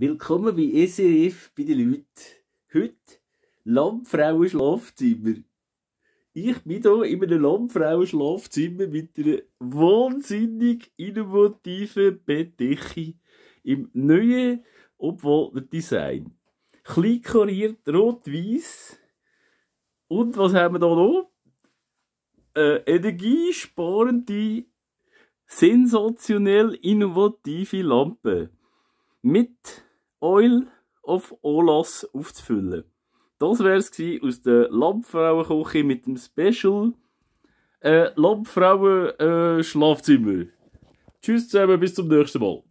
Willkommen bei SRF e bei den Leuten. Heute Landfrauen-Schlafzimmer. Ich bin hier in einem Landfrauen-Schlafzimmer mit einer wahnsinnig innovativen Bettdecke im neuen Obwaldner Design. Klein kariert, rot-weiß. Und was haben wir da noch? Eine äh, energiesparende, sensationell innovative Lampe. Mit Oil of Olas aufzufüllen. Das wäre es aus der Lampfrauenküche mit dem Special äh, Lampfrauen äh, Schlafzimmer. Tschüss zusammen, bis zum nächsten Mal.